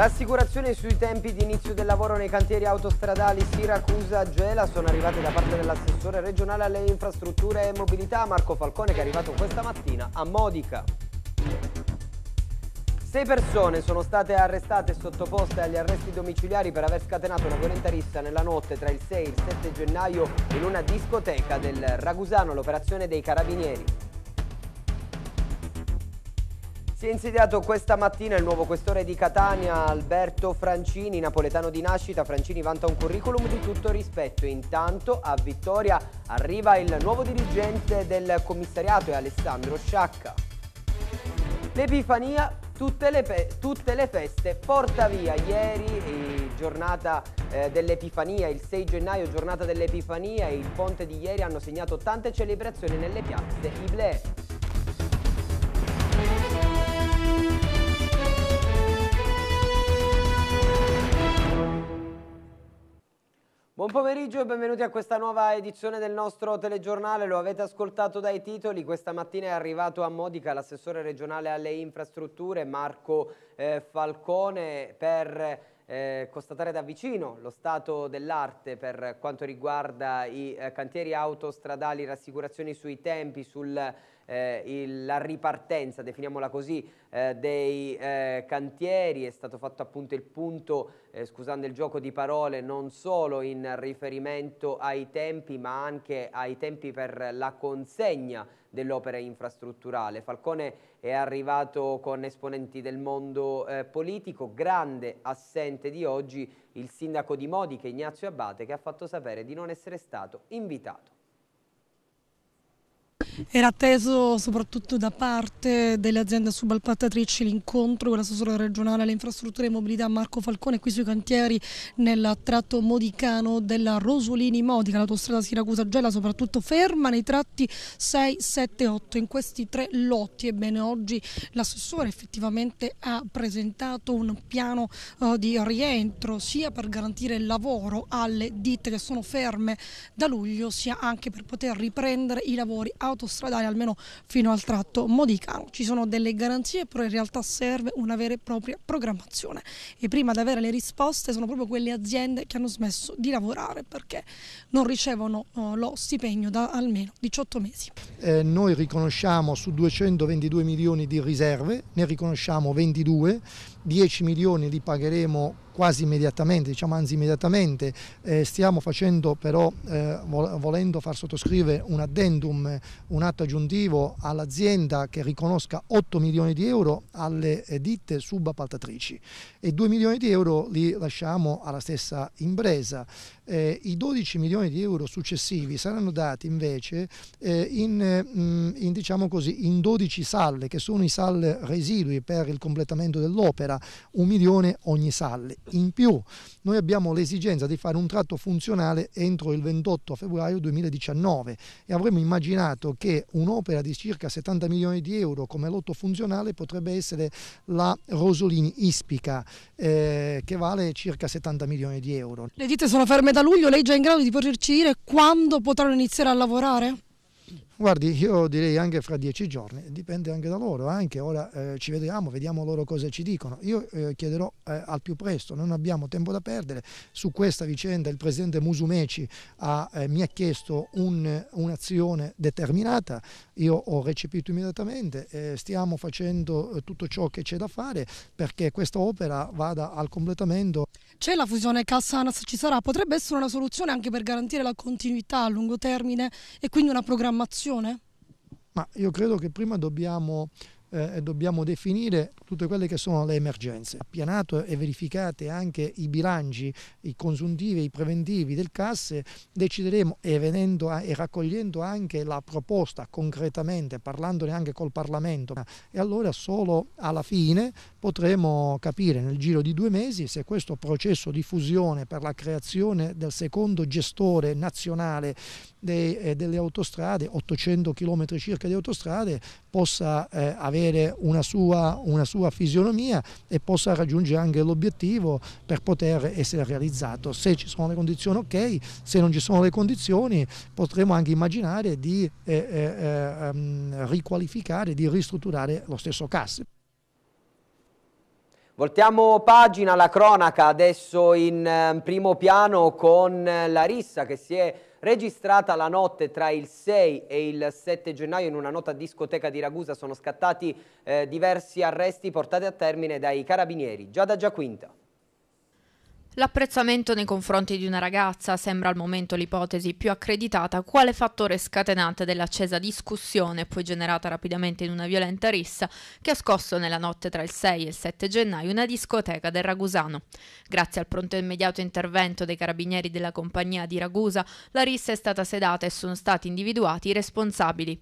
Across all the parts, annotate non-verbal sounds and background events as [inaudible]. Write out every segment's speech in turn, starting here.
L'assicurazione sui tempi di inizio del lavoro nei cantieri autostradali Siracusa-Gela sono arrivate da parte dell'assessore regionale alle infrastrutture e mobilità Marco Falcone che è arrivato questa mattina a Modica. Sei persone sono state arrestate e sottoposte agli arresti domiciliari per aver scatenato una violenta rissa nella notte tra il 6 e il 7 gennaio in una discoteca del Ragusano, l'operazione dei carabinieri. Si è insediato questa mattina il nuovo questore di Catania, Alberto Francini, napoletano di nascita. Francini vanta un curriculum di tutto rispetto. Intanto a Vittoria arriva il nuovo dirigente del commissariato, Alessandro Sciacca. L'Epifania, tutte le, tutte le feste, porta via ieri eh, giornata eh, dell'Epifania, il 6 gennaio giornata dell'Epifania e il ponte di ieri hanno segnato tante celebrazioni nelle piazze Iblè. Buon pomeriggio e benvenuti a questa nuova edizione del nostro telegiornale. Lo avete ascoltato dai titoli. Questa mattina è arrivato a Modica l'assessore regionale alle infrastrutture Marco eh, Falcone per eh, constatare da vicino lo stato dell'arte per quanto riguarda i eh, cantieri autostradali, rassicurazioni sui tempi, sul eh, il, la ripartenza, definiamola così, eh, dei eh, cantieri, è stato fatto appunto il punto, eh, scusando il gioco di parole, non solo in riferimento ai tempi ma anche ai tempi per la consegna dell'opera infrastrutturale. Falcone è arrivato con esponenti del mondo eh, politico, grande assente di oggi il sindaco di Modiche Ignazio Abate che ha fatto sapere di non essere stato invitato. Era atteso soprattutto da parte delle aziende subalpattatrici l'incontro con l'assessore regionale alle infrastrutture e mobilità Marco Falcone qui sui cantieri nel tratto modicano della Rosolini-Modica, l'autostrada Siracusa-Gela soprattutto ferma nei tratti 6, 7, 8 in questi tre lotti. Ebbene oggi l'assessore effettivamente ha presentato un piano eh, di rientro sia per garantire il lavoro alle ditte che sono ferme da luglio sia anche per poter riprendere i lavori autostradali autostradale almeno fino al tratto Modicano. Ci sono delle garanzie però in realtà serve una vera e propria programmazione e prima di avere le risposte sono proprio quelle aziende che hanno smesso di lavorare perché non ricevono eh, lo stipendio da almeno 18 mesi. Eh, noi riconosciamo su 222 milioni di riserve, ne riconosciamo 22 10 milioni li pagheremo quasi immediatamente, diciamo anzi immediatamente, eh, stiamo facendo però, eh, volendo far sottoscrivere un addendum, un atto aggiuntivo all'azienda che riconosca 8 milioni di euro alle eh, ditte subappaltatrici e 2 milioni di euro li lasciamo alla stessa impresa. Eh, I 12 milioni di euro successivi saranno dati invece eh, in, mm, in, diciamo così, in 12 salle, che sono i salle residui per il completamento dell'opera, un milione ogni salle. In più noi abbiamo l'esigenza di fare un tratto funzionale entro il 28 febbraio 2019 e avremmo immaginato che un'opera di circa 70 milioni di euro come lotto funzionale potrebbe essere la Rosolini Ispica eh, che vale circa 70 milioni di euro. Le ditte sono ferme da da luglio lei è già in grado di poterci dire quando potranno iniziare a lavorare? Guardi, io direi anche fra dieci giorni, dipende anche da loro, eh, anche ora eh, ci vediamo, vediamo loro cosa ci dicono. Io eh, chiederò eh, al più presto, non abbiamo tempo da perdere. Su questa vicenda il presidente Musumeci ha, eh, mi ha chiesto un'azione un determinata, io ho recepito immediatamente, eh, stiamo facendo tutto ciò che c'è da fare perché questa opera vada al completamento. C'è la fusione Cassanas, ci sarà, potrebbe essere una soluzione anche per garantire la continuità a lungo termine e quindi una programmazione soluzione? Ma io credo che prima dobbiamo eh, dobbiamo definire tutte quelle che sono le emergenze. Appianato e verificate anche i bilanci, i consuntivi e i preventivi del casse, decideremo e, venendo a, e raccogliendo anche la proposta concretamente, parlandone anche col Parlamento, e allora solo alla fine potremo capire nel giro di due mesi se questo processo di fusione per la creazione del secondo gestore nazionale dei, eh, delle autostrade, 800 km circa di autostrade, possa eh, avere una sua, una sua fisionomia e possa raggiungere anche l'obiettivo per poter essere realizzato. Se ci sono le condizioni ok, se non ci sono le condizioni potremo anche immaginare di eh, eh, eh ehm, riqualificare, di ristrutturare lo stesso CAS. Voltiamo pagina la cronaca adesso in eh, primo piano con la rissa che si è registrata la notte tra il 6 e il 7 gennaio in una nota discoteca di Ragusa sono scattati eh, diversi arresti portati a termine dai carabinieri. Già Giada Giaquinta. L'apprezzamento nei confronti di una ragazza sembra al momento l'ipotesi più accreditata quale fattore scatenante dell'accesa discussione, poi generata rapidamente in una violenta rissa, che ha scosso nella notte tra il 6 e il 7 gennaio una discoteca del Ragusano. Grazie al pronto e immediato intervento dei carabinieri della compagnia di Ragusa, la rissa è stata sedata e sono stati individuati i responsabili.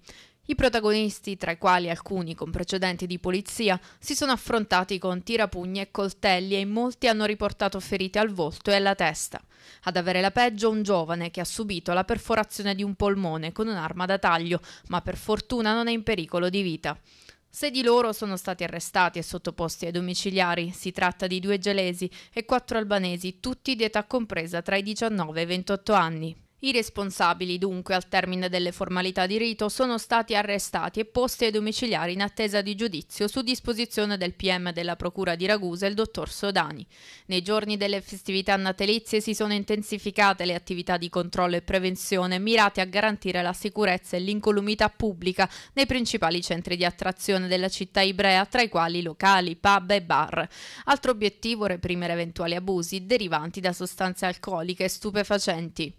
I protagonisti, tra i quali alcuni con precedenti di polizia, si sono affrontati con tirapugne e coltelli e in molti hanno riportato ferite al volto e alla testa. Ad avere la peggio un giovane che ha subito la perforazione di un polmone con un'arma da taglio, ma per fortuna non è in pericolo di vita. Sei di loro sono stati arrestati e sottoposti ai domiciliari. Si tratta di due gelesi e quattro albanesi, tutti di età compresa tra i 19 e i 28 anni. I responsabili, dunque, al termine delle formalità di rito, sono stati arrestati e posti ai domiciliari in attesa di giudizio su disposizione del PM della Procura di Ragusa, il dottor Sodani. Nei giorni delle festività natalizie si sono intensificate le attività di controllo e prevenzione mirate a garantire la sicurezza e l'incolumità pubblica nei principali centri di attrazione della città ibrea, tra i quali locali, pub e bar. Altro obiettivo reprimere eventuali abusi derivanti da sostanze alcoliche e stupefacenti.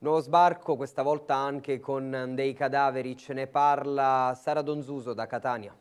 Nuovo sbarco, questa volta anche con dei cadaveri, ce ne parla Sara Donzuso da Catania.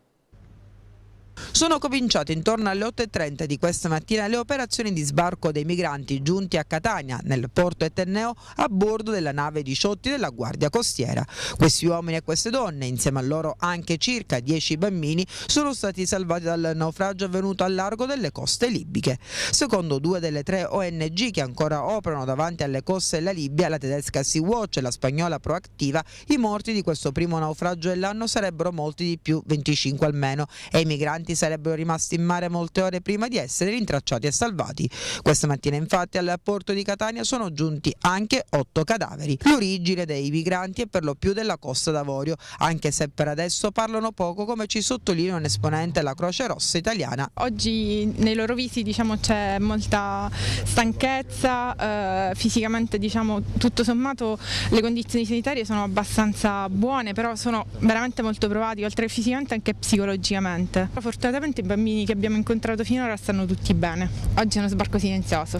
Sono cominciate intorno alle 8.30 di questa mattina le operazioni di sbarco dei migranti giunti a Catania, nel porto etneo, a bordo della nave 18 della Guardia Costiera. Questi uomini e queste donne, insieme a loro anche circa 10 bambini, sono stati salvati dal naufragio avvenuto al largo delle coste libiche. Secondo due delle tre ONG che ancora operano davanti alle coste della Libia, la tedesca Sea-Watch e la spagnola Proactiva, i morti di questo primo naufragio dell'anno sarebbero molti di più, 25 almeno, e i migranti inquirenti sarebbero rimasti in mare molte ore prima di essere rintracciati e salvati. Questa mattina infatti al porto di Catania sono giunti anche otto cadaveri, l'origine dei migranti è per lo più della Costa d'Avorio, anche se per adesso parlano poco come ci sottolinea un esponente della Croce Rossa italiana. Oggi nei loro visi diciamo, c'è molta stanchezza, eh, fisicamente diciamo, tutto sommato le condizioni sanitarie sono abbastanza buone, però sono veramente molto provati, oltre che fisicamente anche psicologicamente. Forse fortunatamente i bambini che abbiamo incontrato finora stanno tutti bene. Oggi è uno sbarco silenzioso.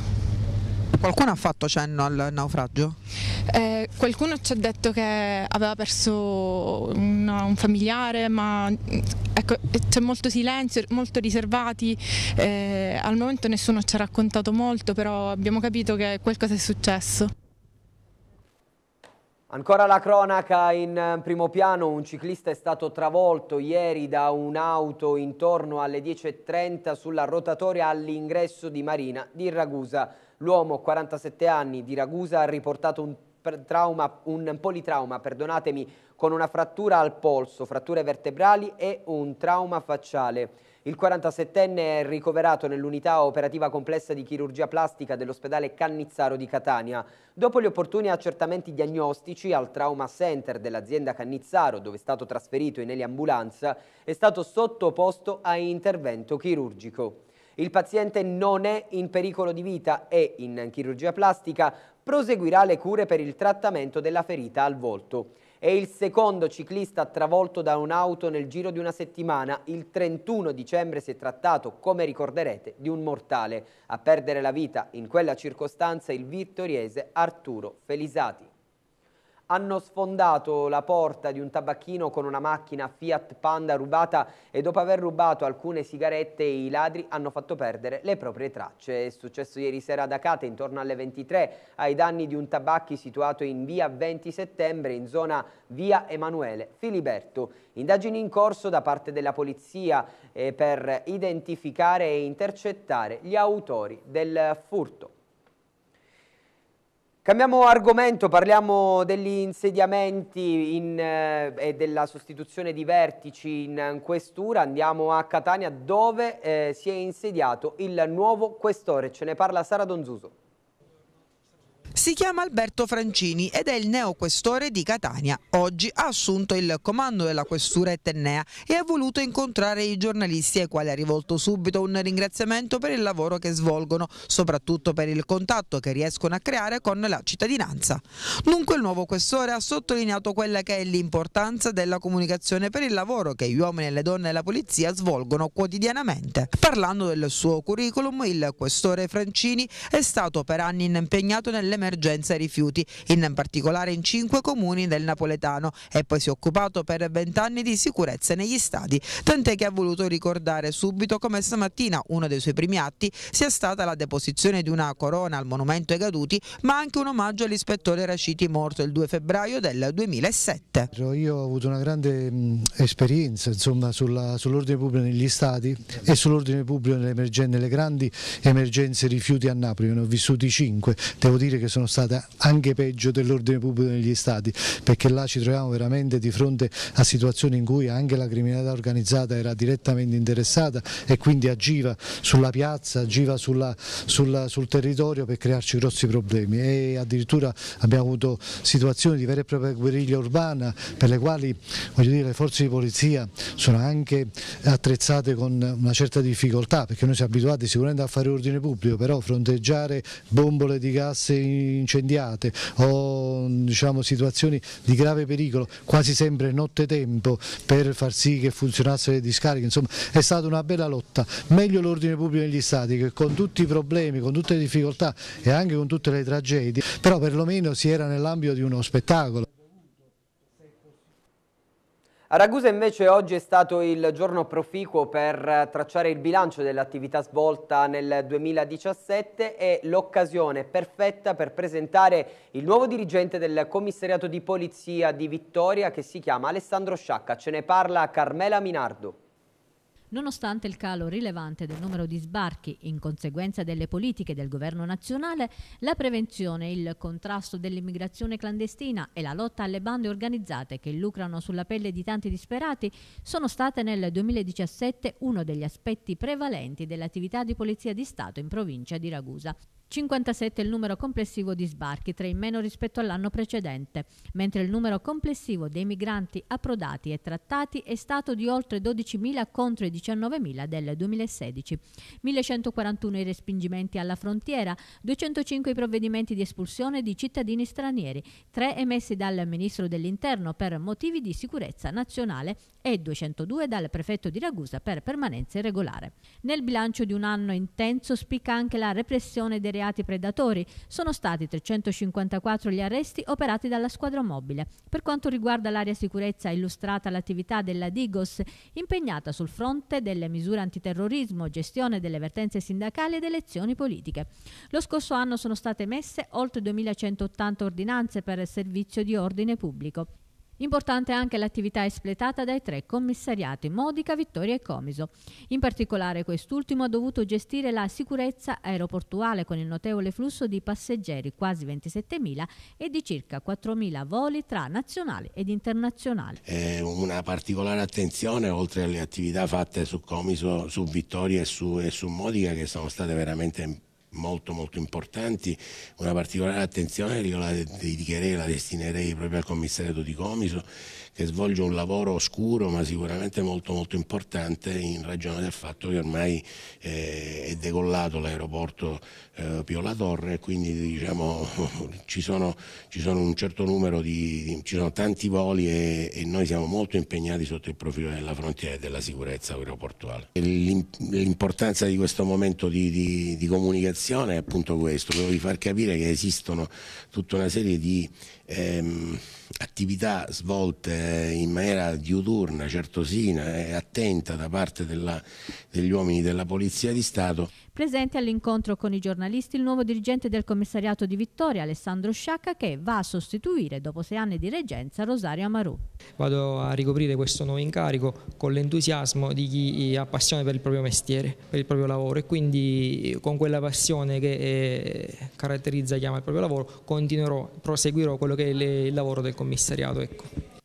Qualcuno ha fatto cenno al naufragio? Eh, qualcuno ci ha detto che aveva perso una, un familiare, ma ecco, c'è molto silenzio, molto riservati. Eh, al momento nessuno ci ha raccontato molto, però abbiamo capito che qualcosa è successo. Ancora la cronaca in eh, primo piano, un ciclista è stato travolto ieri da un'auto intorno alle 10.30 sulla rotatoria all'ingresso di Marina di Ragusa. L'uomo, 47 anni, di Ragusa ha riportato un, trauma, un politrauma con una frattura al polso, fratture vertebrali e un trauma facciale. Il 47enne è ricoverato nell'unità operativa complessa di chirurgia plastica dell'ospedale Cannizzaro di Catania. Dopo gli opportuni accertamenti diagnostici al trauma center dell'azienda Cannizzaro, dove è stato trasferito in eliambulanza, è stato sottoposto a intervento chirurgico. Il paziente non è in pericolo di vita e, in chirurgia plastica, proseguirà le cure per il trattamento della ferita al volto. È il secondo ciclista travolto da un'auto nel giro di una settimana. Il 31 dicembre si è trattato, come ricorderete, di un mortale. A perdere la vita in quella circostanza il vittoriese Arturo Felisati hanno sfondato la porta di un tabacchino con una macchina Fiat Panda rubata e dopo aver rubato alcune sigarette i ladri hanno fatto perdere le proprie tracce. È successo ieri sera ad Acate intorno alle 23 ai danni di un tabacchi situato in via 20 settembre in zona via Emanuele Filiberto. Indagini in corso da parte della polizia eh, per identificare e intercettare gli autori del furto. Cambiamo argomento, parliamo degli insediamenti in, eh, e della sostituzione di vertici in eh, questura. Andiamo a Catania dove eh, si è insediato il nuovo questore. Ce ne parla Sara Donzuso. Si chiama Alberto Francini ed è il neoquestore di Catania. Oggi ha assunto il comando della questura etnea e ha voluto incontrare i giornalisti ai quali ha rivolto subito un ringraziamento per il lavoro che svolgono, soprattutto per il contatto che riescono a creare con la cittadinanza. Dunque il nuovo questore ha sottolineato quella che è l'importanza della comunicazione per il lavoro che gli uomini e le donne della polizia svolgono quotidianamente. Parlando del suo curriculum, il questore Francini è stato per anni impegnato nelle emergenza rifiuti, in particolare in cinque comuni del napoletano e poi si è occupato per vent'anni di sicurezza negli stadi, tant'è che ha voluto ricordare subito come stamattina uno dei suoi primi atti sia stata la deposizione di una corona al monumento ai caduti, ma anche un omaggio all'ispettore Raciti morto il 2 febbraio del 2007. Io ho avuto una grande mh, mm, esperienza sull'ordine pubblico negli stadi e sull'ordine pubblico nelle, nelle grandi emergenze rifiuti a Napoli, ne ho vissuti cinque, devo dire che sono sono state anche peggio dell'ordine pubblico negli stati, perché là ci troviamo veramente di fronte a situazioni in cui anche la criminalità organizzata era direttamente interessata e quindi agiva sulla piazza, agiva sulla, sulla, sul territorio per crearci grossi problemi e addirittura abbiamo avuto situazioni di vera e propria guerriglia urbana per le quali dire, le forze di polizia sono anche attrezzate con una certa difficoltà perché noi siamo abituati sicuramente a fare ordine pubblico, però fronteggiare bombole di gas in incendiate o diciamo, situazioni di grave pericolo quasi sempre nottetempo per far sì che funzionassero le discariche, insomma è stata una bella lotta, meglio l'ordine pubblico negli stati che con tutti i problemi, con tutte le difficoltà e anche con tutte le tragedie, però perlomeno si era nell'ambito di uno spettacolo. A Ragusa invece oggi è stato il giorno proficuo per eh, tracciare il bilancio dell'attività svolta nel 2017 e l'occasione perfetta per presentare il nuovo dirigente del commissariato di polizia di Vittoria che si chiama Alessandro Sciacca. Ce ne parla Carmela Minardo. Nonostante il calo rilevante del numero di sbarchi in conseguenza delle politiche del governo nazionale, la prevenzione, il contrasto dell'immigrazione clandestina e la lotta alle bande organizzate che lucrano sulla pelle di tanti disperati sono state nel 2017 uno degli aspetti prevalenti dell'attività di polizia di Stato in provincia di Ragusa. 57 il numero complessivo di sbarchi, 3 in meno rispetto all'anno precedente, mentre il numero complessivo dei migranti approdati e trattati è stato di oltre 12.000 contro i 19.000 del 2016. 1.141 i respingimenti alla frontiera, 205 i provvedimenti di espulsione di cittadini stranieri, 3 emessi dal Ministro dell'Interno per motivi di sicurezza nazionale e 202 dal Prefetto di Ragusa per permanenza irregolare. Nel bilancio di un anno intenso spicca anche la repressione dei reati predatori, sono stati 354 gli arresti operati dalla squadra mobile. Per quanto riguarda l'area sicurezza, è illustrata l'attività della Digos, impegnata sul fronte delle misure antiterrorismo, gestione delle vertenze sindacali ed elezioni politiche. Lo scorso anno sono state emesse oltre 2180 ordinanze per servizio di ordine pubblico. Importante anche l'attività espletata dai tre commissariati Modica, Vittoria e Comiso. In particolare quest'ultimo ha dovuto gestire la sicurezza aeroportuale con il notevole flusso di passeggeri, quasi 27.000, e di circa 4.000 voli tra nazionali ed internazionali. Eh, una particolare attenzione oltre alle attività fatte su Comiso, su Vittoria e su, e su Modica che sono state veramente importanti molto molto importanti, una particolare attenzione io la dedicherei, la destinerei proprio al commissariato di Comiso che svolge un lavoro oscuro ma sicuramente molto, molto importante in ragione del fatto che ormai eh, è decollato l'aeroporto eh, La Torre e quindi diciamo, [laughs] ci, sono, ci, sono, un certo numero di, di ci sono tanti voli e, e, noi siamo molto impegnati sotto il profilo della frontiera e della sicurezza aeroportuale. L'importanza di questo momento di, di, di comunicazione è appunto questo, quello di far capire che esistono tutta una serie di... Ehm, attività svolte in maniera diuturna, certosina e attenta da parte della, degli uomini della Polizia di Stato. Presente all'incontro con i giornalisti il nuovo dirigente del commissariato di Vittoria, Alessandro Sciacca, che va a sostituire dopo sei anni di reggenza Rosario Amaru. Vado a ricoprire questo nuovo incarico con l'entusiasmo di chi ha passione per il proprio mestiere, per il proprio lavoro e quindi con quella passione che eh, caratterizza e chiama il proprio lavoro continuerò, proseguirò quello che è il lavoro del commissariato. Ecco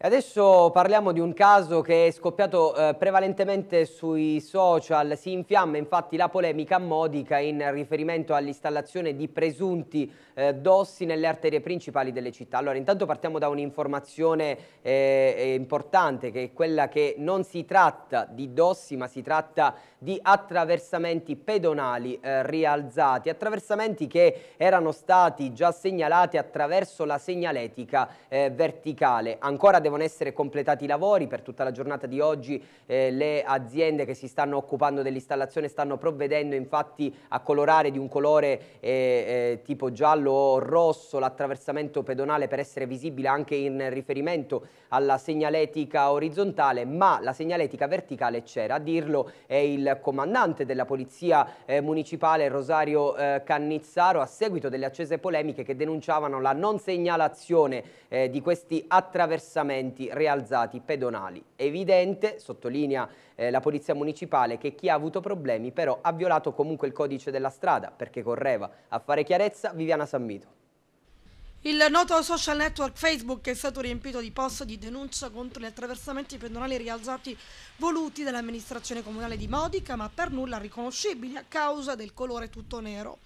adesso parliamo di un caso che è scoppiato eh, prevalentemente sui social, si infiamma infatti la polemica a Modica in riferimento all'installazione di presunti eh, dossi nelle arterie principali delle città. Allora intanto partiamo da un'informazione eh, importante che è quella che non si tratta di dossi ma si tratta di attraversamenti pedonali eh, rialzati, attraversamenti che erano stati già segnalati attraverso la segnaletica eh, verticale. Ancora devono essere completati i lavori, per tutta la giornata di oggi eh, le aziende che si stanno occupando dell'installazione stanno provvedendo infatti a colorare di un colore eh, eh tipo giallo o rosso l'attraversamento pedonale per essere visibile anche in riferimento alla segnaletica orizzontale, ma la segnaletica verticale c'era, a dirlo è il comandante della Polizia eh, Municipale Rosario eh, Cannizzaro a seguito delle accese polemiche che denunciavano la non segnalazione di questi attraversamenti pavimenti rialzati pedonali. Evidente, sottolinea eh, la Polizia Municipale, che chi ha avuto problemi però ha violato comunque il codice della strada perché correva. A fare chiarezza Viviana Sammito. Il noto social network Facebook è stato riempito di post di denuncia contro gli attraversamenti pedonali rialzati voluti dall'amministrazione comunale di Modica, ma per nulla riconoscibili a causa del colore tutto nero.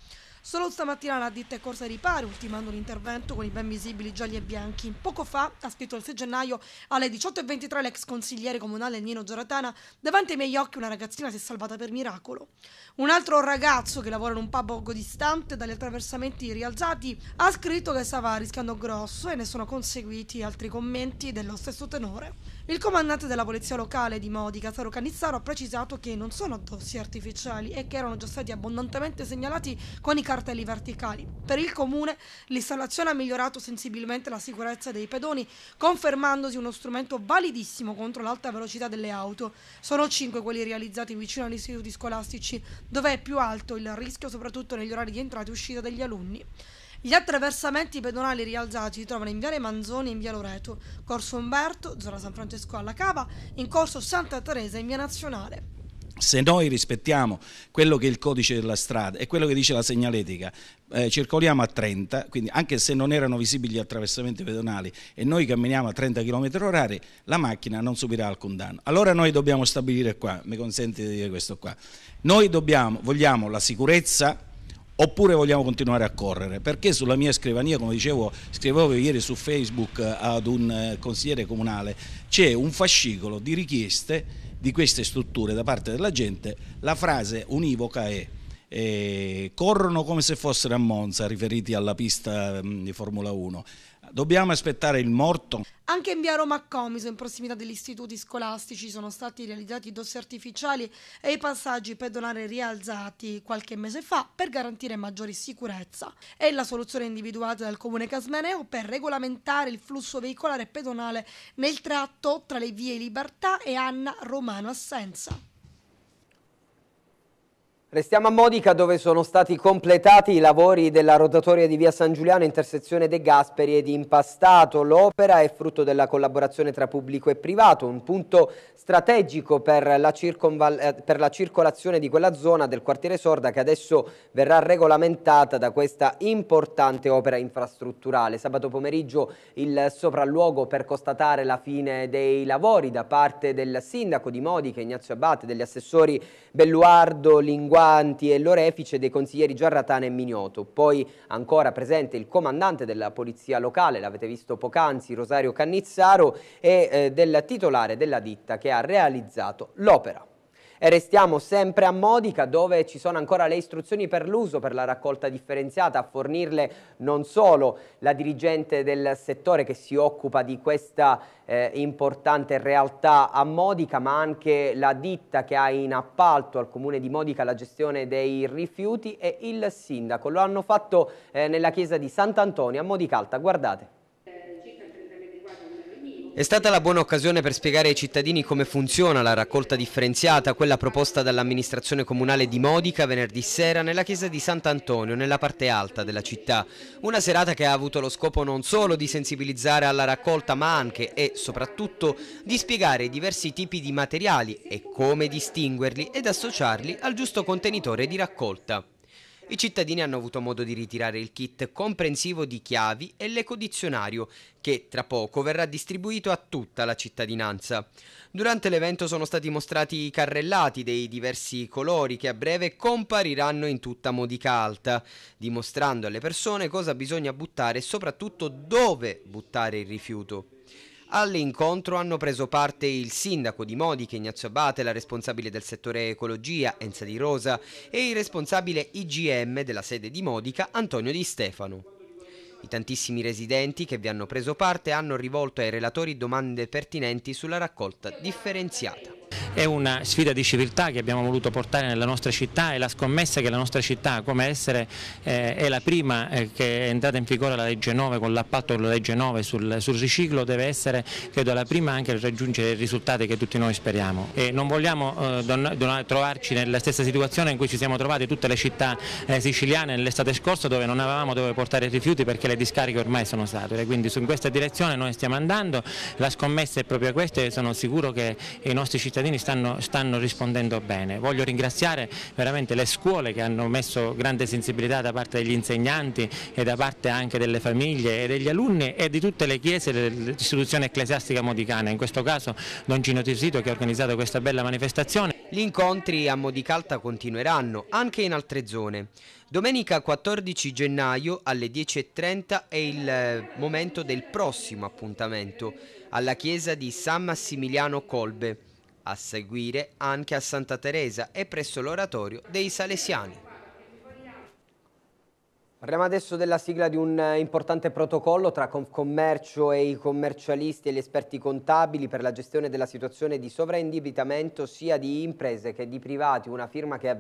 Solo stamattina la ditta è corsa ai ripari, ultimando l'intervento con i ben visibili gialli e bianchi. Poco fa, ha scritto il 6 gennaio alle 18.23 l'ex consigliere comunale Nino Zoratana, davanti ai miei occhi una ragazzina si è salvata per miracolo. Un altro ragazzo che lavora in un pub poco distante dagli attraversamenti rialzati ha scritto che stava rischiando grosso e ne sono conseguiti altri commenti dello stesso tenore. Il comandante della polizia locale di Modica, Saro Canizzaro, ha precisato che non sono dossier artificiali e che erano già stati abbondantemente segnalati con i cartelli verticali. Per il comune l'installazione ha migliorato sensibilmente la sicurezza dei pedoni, confermandosi uno strumento validissimo contro l'alta velocità delle auto. Sono cinque quelli realizzati vicino agli istituti scolastici, dove è più alto il rischio soprattutto negli orari di entrata e uscita degli alunni. Gli attraversamenti pedonali rialzati si trovano in Viale Manzoni e in Via Loreto, Corso Umberto, zona San Francesco alla Cava, in Corso Santa Teresa in Via Nazionale se noi rispettiamo quello che è il codice della strada e quello che dice la segnaletica, eh, circoliamo a 30, quindi anche se non erano visibili gli attraversamenti pedonali e noi camminiamo a 30 km h la macchina non subirà alcun danno. Allora noi dobbiamo stabilire qua, mi consente di dire questo qua, noi dobbiamo, vogliamo la sicurezza oppure vogliamo continuare a correre? Perché sulla mia scrivania, come dicevo, scrivevo ieri su Facebook ad un eh, consigliere comunale, c'è un fascicolo di richieste di queste strutture da parte della gente, la frase univoca è eh, corrono come se fossero a Monza riferiti alla pista mh, mm, di Formula 1 Dobbiamo aspettare il morto? Anche in via Roma Comiso, in prossimità degli istituti scolastici, sono stati realizzati i dossi artificiali e i passaggi pedonali rialzati qualche mese fa per garantire maggiore sicurezza. È la soluzione individuata dal comune Casmeneo per regolamentare il flusso veicolare pedonale nel tratto tra le vie Libertà e Anna Romano Assenza. Restiamo a Modica dove sono stati completati i lavori della rotatoria di via San Giuliano intersezione De Gasperi ed Impastato. L'opera è frutto della collaborazione tra pubblico e privato, un punto strategico per la, eh, per la circolazione di quella zona del quartiere Sorda che adesso verrà regolamentata da questa importante opera infrastrutturale. Sabato pomeriggio il sopralluogo per constatare la fine dei lavori da parte del sindaco di Modica Ignazio Abate, degli assessori Belluardo, Linguardo Guanti e Lorefice dei consiglieri Giarratana e Mignoto. Poi ancora presente il comandante della polizia locale, l'avete visto poc'anzi, Rosario Cannizzaro, e eh, del titolare della ditta che ha realizzato l'opera. E restiamo sempre a Modica dove ci sono ancora le istruzioni per l'uso per la raccolta differenziata, a fornirle non solo la dirigente del settore che si occupa di questa eh, importante realtà a Modica, ma anche la ditta che ha in appalto al comune di Modica la gestione dei rifiuti e il sindaco. Lo hanno fatto eh, nella chiesa di Sant'Antonio a Modica Alta, guardate. È stata la buona occasione per spiegare ai cittadini come funziona la raccolta differenziata, quella proposta dall'amministrazione comunale di Modica venerdì sera nella chiesa di Sant'Antonio, nella parte alta della città. Una serata che ha avuto lo scopo non solo di sensibilizzare alla raccolta ma anche e soprattutto di spiegare i diversi tipi di materiali e come distinguerli ed associarli al giusto contenitore di raccolta. I cittadini hanno avuto modo di ritirare il kit comprensivo di chiavi e l'ecodizionario, che tra poco verrà distribuito a tutta la cittadinanza. Durante l'evento sono stati mostrati i carrellati dei diversi colori che a breve compariranno in tutta Modica Alta, dimostrando alle persone cosa bisogna buttare e soprattutto dove buttare il rifiuto. All'incontro hanno preso parte il sindaco di Modica, Ignazio Abate, la responsabile del settore ecologia Enza Di Rosa e il responsabile IGM della sede di Modica Antonio Di Stefano. I tantissimi residenti che vi hanno preso parte hanno rivolto ai relatori domande pertinenti sulla raccolta differenziata. È una sfida di civiltà che abbiamo voluto portare nella nostra città e la scommessa che la nostra città come essere eh, è la prima eh, che è entrata in vigore la legge 9 con l'appatto della legge 9 sul, sul, riciclo deve essere credo la prima anche per raggiungere i risultati che tutti noi speriamo e non vogliamo eh, don, don, trovarci nella stessa situazione in cui ci siamo trovati tutte le città eh, siciliane nell'estate scorsa dove non avevamo dove portare i rifiuti perché le discariche ormai sono sature quindi in questa direzione noi stiamo andando la scommessa è proprio questa e sono sicuro che i nostri cittadini cittadini stanno, stanno rispondendo bene. Voglio ringraziare veramente le scuole che hanno messo grande sensibilità da parte degli insegnanti e da parte anche delle famiglie e degli alunni e di tutte le chiese dell'istituzione ecclesiastica modicana, in questo caso Don Gino Tisito che ha organizzato questa bella manifestazione. Gli incontri a Modicalta continueranno anche in altre zone. Domenica 14 gennaio alle 10.30 è il eh, momento del prossimo appuntamento alla chiesa di San Massimiliano Colbe a seguire anche a Santa Teresa e presso l'oratorio dei Salesiani. Parliamo adesso della sigla di un eh, importante protocollo tra Confcommercio e i commercialisti e gli esperti contabili per la gestione della situazione di sovraindebitamento sia di imprese che di privati, una firma che,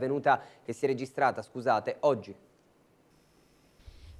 che si è registrata scusate, oggi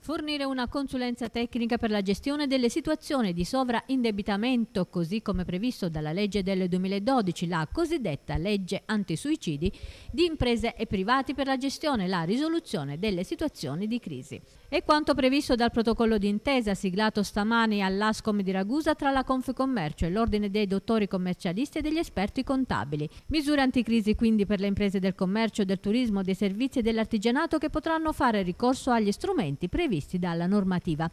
fornire una consulenza tecnica per la gestione delle situazioni di sovraindebitamento, così come previsto dalla legge del 2012, la cosiddetta legge antisuicidi, di imprese e privati per la gestione e la risoluzione delle situazioni di crisi. È quanto previsto dal protocollo d'intesa siglato stamani all'ASCOM di Ragusa tra la Confcommercio e l'Ordine dei dottori commercialisti e degli esperti contabili. Misure anticrisi quindi per le imprese del commercio, del turismo, dei servizi e dell'artigianato che potranno fare ricorso agli strumenti previsti previsti dalla normativa.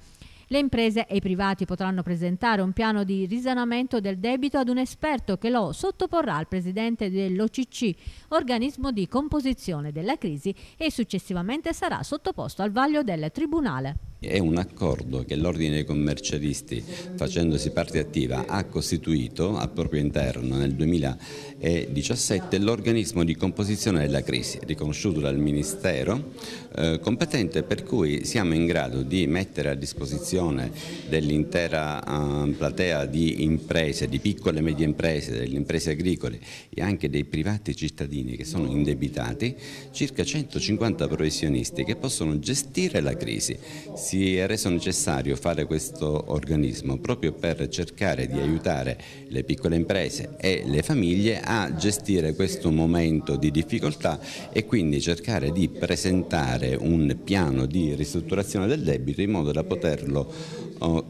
Le imprese e i privati potranno presentare un piano di risanamento del debito ad un esperto che lo sottoporrà al presidente dell'OCC, organismo di composizione della crisi, e successivamente sarà sottoposto al vaglio del Tribunale. È un accordo che l'Ordine dei commercialisti, facendosi parte attiva, ha costituito al proprio interno nel 2017 l'organismo di composizione della crisi, riconosciuto dal Ministero, eh, competente per cui siamo in grado di mettere a disposizione dell'intera eh, platea di imprese, di piccole e medie imprese, delle imprese agricole e anche dei privati cittadini che sono indebitati, circa 150 professionisti che possono gestire la crisi si è reso necessario fare questo organismo proprio per cercare di aiutare le piccole imprese e le famiglie a gestire questo momento di difficoltà e quindi cercare di presentare un piano di ristrutturazione del debito in modo da poterlo oh,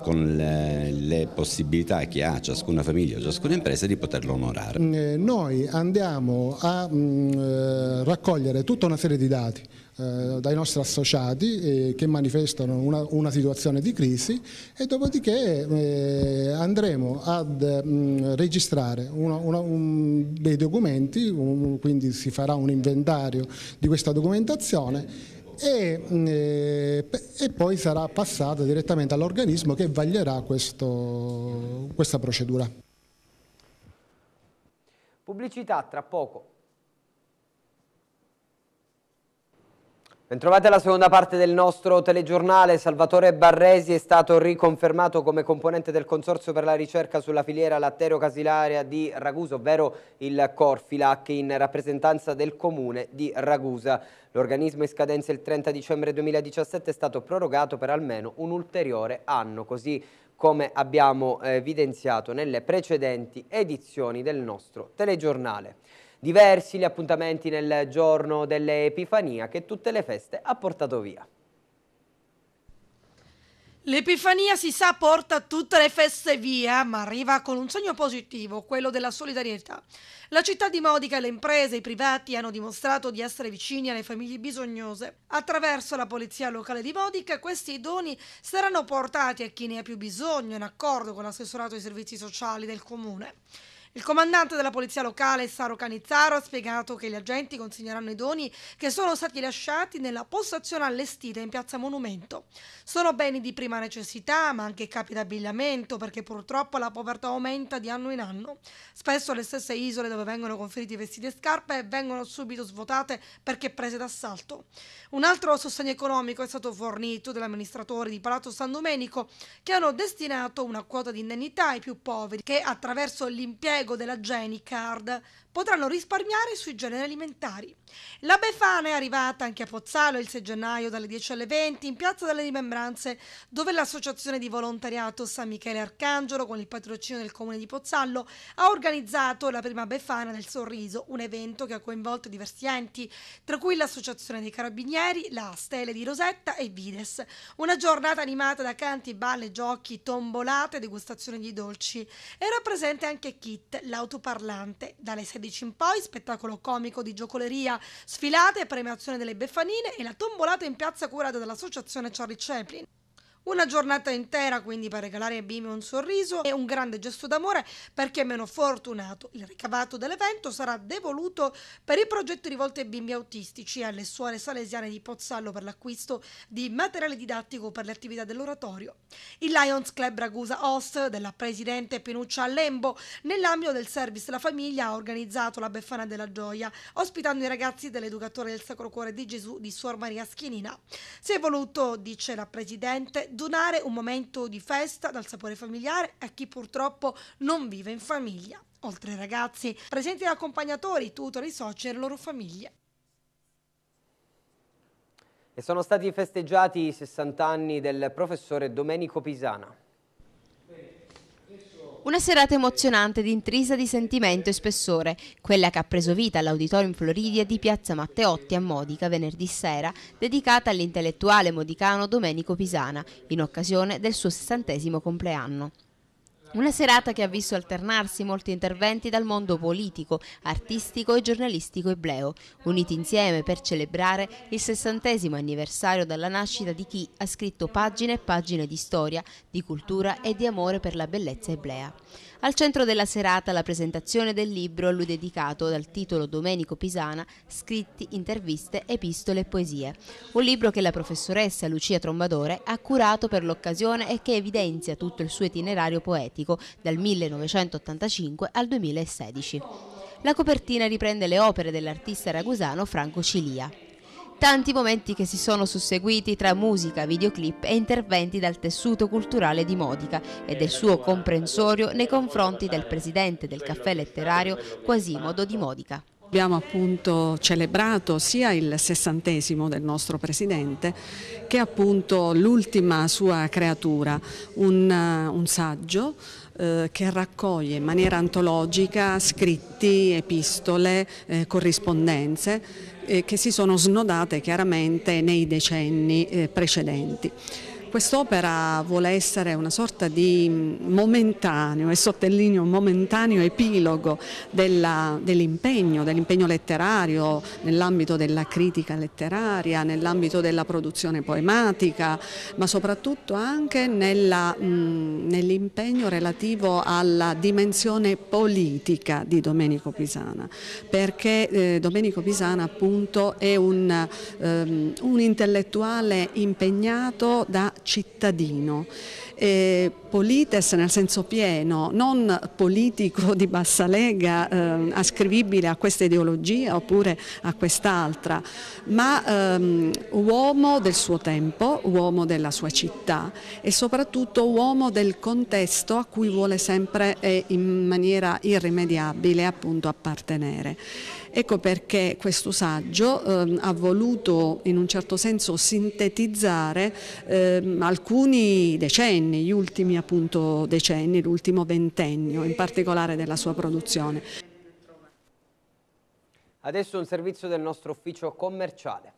con le, le, possibilità che ha ciascuna famiglia o ciascuna impresa di poterlo onorare. Eh, noi andiamo a mh, mm, eh, raccogliere tutta una serie di dati eh, dai nostri associati eh, che manifestano una, una, situazione di crisi e dopodiché eh, andremo ad mm, registrare una, una, un, dei documenti, quindi si farà un inventario di questa documentazione e, mm, eh, e, poi sarà passata direttamente all'organismo che vaglierà questo, questa procedura. Pubblicità tra poco. Bentrovati alla seconda parte del nostro telegiornale. Salvatore Barresi è stato riconfermato come componente del Consorzio per la ricerca sulla filiera latterio-casilaria di Ragusa, ovvero il Corfilac, in rappresentanza del comune di Ragusa. L'organismo in scadenza il 30 dicembre 2017 è stato prorogato per almeno un ulteriore anno, così come abbiamo eh, evidenziato nelle precedenti edizioni del nostro telegiornale. Diversi gli appuntamenti nel giorno dell'Epifania che tutte le feste ha portato via. L'Epifania si sa porta tutte le feste via, ma arriva con un segno positivo, quello della solidarietà. La città di Modica le imprese, i privati hanno dimostrato di essere vicini alle famiglie bisognose. Attraverso la polizia locale di Modica questi doni saranno portati a chi ne ha più bisogno in accordo con l'assessorato ai servizi sociali del comune. Il comandante della polizia locale, Saro Canizzaro, ha spiegato che gli agenti consegneranno i doni che sono stati lasciati nella postazione allestita in piazza Monumento. Sono beni di prima necessità, ma anche capi d'abbigliamento, perché purtroppo la povertà aumenta di anno in anno. Spesso le stesse isole dove vengono conferiti vestiti e scarpe vengono subito svuotate perché prese d'assalto. Un altro sostegno economico è stato fornito dagli amministratori di Palazzo San Domenico, che hanno destinato una quota di indennità ai più poveri, che attraverso l'impiego l'ego della Jenny Card potranno risparmiare sui generi alimentari. La Befana è arrivata anche a Pozzalo il 6 gennaio dalle 10 alle 20 in Piazza delle Rimembranze, dove l'associazione di volontariato San Michele Arcangelo con il patrocinio del comune di Pozzallo ha organizzato la prima Befana del Sorriso, un evento che ha coinvolto diversi enti, tra cui l'associazione dei carabinieri, la Stele di Rosetta e Vides. Una giornata animata da canti, balle, giochi, tombolate, degustazioni di dolci. Era presente anche Kit, l'autoparlante, dalle 16 16 in poi, spettacolo comico di giocoleria, sfilate, premiazione delle Befanine e la tombolata in piazza curata dall'associazione Charlie Chaplin. Una giornata intera quindi per regalare ai bimbi un sorriso e un grande gesto d'amore per chi è meno fortunato. Il ricavato dell'evento sarà devoluto per i progetti rivolti ai bimbi autistici e alle suore salesiane di Pozzallo per l'acquisto di materiale didattico per le attività dell'oratorio. Il Lions Club Ragusa Host della presidente Pinuccia Lembo nell'ambito del service La Famiglia ha organizzato la Befana della Gioia ospitando i ragazzi dell'educatore del Sacro Cuore di Gesù di Suor Maria Schinina. Si è voluto, dice la presidente, donare un momento di festa dal sapore familiare a chi purtroppo non vive in famiglia, oltre ai ragazzi, presenti gli accompagnatori, tutori, soci e le loro famiglie. E sono stati festeggiati i 60 anni del professore Domenico Pisana. Una serata emozionante ed intrisa di sentimento e spessore, quella che ha preso vita all'Auditorium Floridia di Piazza Matteotti a Modica venerdì sera, dedicata all'intellettuale modicano Domenico Pisana, in occasione del suo sessantesimo compleanno. Una serata che ha visto alternarsi molti interventi dal mondo politico, artistico e giornalistico ebleo, uniti insieme per celebrare il sessantesimo anniversario dalla nascita di chi ha scritto pagine e pagine di storia, di cultura e di amore per la bellezza eblea. Al centro della serata la presentazione del libro a lui dedicato dal titolo Domenico Pisana, scritti, interviste, epistole e poesie. Un libro che la professoressa Lucia Trombadore ha curato per l'occasione e che evidenzia tutto il suo itinerario poetico dal 1985 al 2016. La copertina riprende le opere dell'artista ragusano Franco Cilia tanti momenti che si sono susseguiti tra musica, videoclip e interventi dal tessuto culturale di Modica e del suo comprensorio nei confronti del presidente del caffè letterario Quasimodo di Modica. Abbiamo appunto celebrato sia il sessantesimo del nostro presidente che appunto l'ultima sua creatura, un, un saggio eh, che raccoglie in maniera antologica scritti, epistole, eh, corrispondenze eh, che si sono snodate chiaramente nei decenni eh, precedenti. Quest'opera vuole essere una sorta di momentaneo, e sottolineo un momentaneo epilogo dell'impegno, dell'impegno letterario nell'ambito della critica letteraria, nell'ambito della produzione poematica, ma soprattutto anche nell'impegno relativo alla dimensione politica di Domenico Pisana, perché eh, Domenico Pisana appunto è un, um, un intellettuale impegnato da cittadino eh, polites nel senso pieno, non politico di bassa lega eh, ascrivibile a questa ideologia oppure a quest'altra, ma ehm, uomo del suo tempo, uomo della sua città e soprattutto uomo del contesto a cui vuole sempre e in maniera irrimediabile appunto appartenere. Ecco perché questo saggio ehm, ha voluto in un certo senso sintetizzare ehm, alcuni decenni negli ultimi appunto, decenni, l'ultimo ventennio in particolare della sua produzione. Adesso un servizio del nostro ufficio commerciale.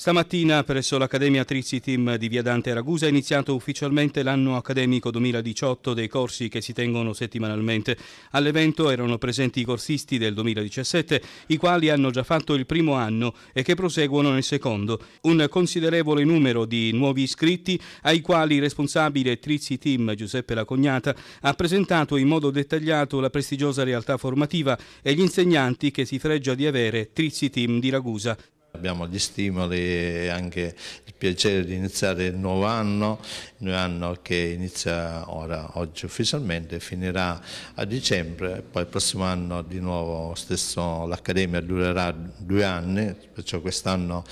Stamattina presso l'Accademia Team di Via Dante Ragusa è iniziato ufficialmente l'anno accademico 2018 dei corsi che si tengono settimanalmente. All'evento erano presenti i corsisti del 2017, i quali hanno già fatto il primo anno e che proseguono nel secondo. Un considerevole numero di nuovi iscritti, ai quali il responsabile Team Giuseppe Lacognata ha presentato in modo dettagliato la prestigiosa realtà formativa e gli insegnanti che si freggia di avere Team di Ragusa. Abbiamo gli stimoli e anche il piacere di iniziare il nuovo anno un anno che inizia ora, oggi ufficialmente, finirà a dicembre, poi il prossimo anno di nuovo l'accademia durerà due anni, perciò quest'anno,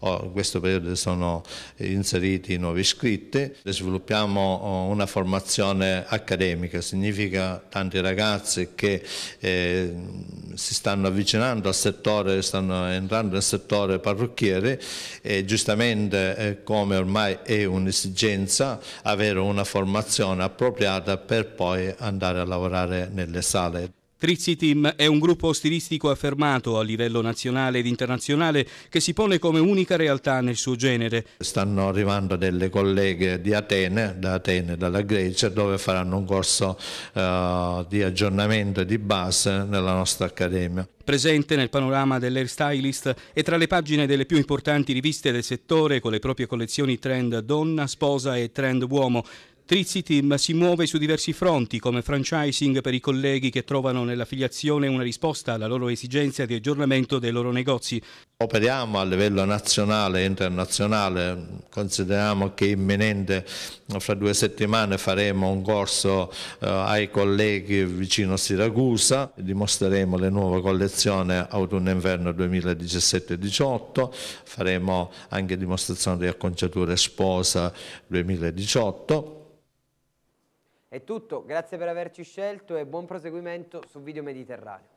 oh, in questo periodo sono inseriti i nuovi iscritti. Sviluppiamo oh, una formazione accademica, significa tanti ragazzi che eh, si stanno avvicinando al settore, stanno entrando nel settore parrucchiere e giustamente eh, come ormai è un'esigenza avere una formazione appropriata per poi andare a lavorare nelle sale. Trizzi Team è un gruppo stilistico affermato a livello nazionale ed internazionale che si pone come unica realtà nel suo genere. Stanno arrivando delle colleghe di Atene, da Atene dalla Grecia, dove faranno un corso eh, di aggiornamento di base nella nostra accademia. Presente nel panorama dell'air stylist e tra le pagine delle più importanti riviste del settore con le proprie collezioni trend donna, sposa e trend uomo, Triziteam si muove su diversi fronti come franchising per i colleghi che trovano nella filiazione una risposta alla loro esigenza di aggiornamento dei loro negozi. Operiamo a livello nazionale e internazionale, consideriamo che imminente fra due settimane faremo un corso eh, ai colleghi vicino a Siracusa, dimostreremo le nuove collezioni autunno-inverno 2017-18, faremo anche dimostrazione di acconciature sposa 2018. È tutto, grazie per averci scelto e buon proseguimento su Video Mediterraneo.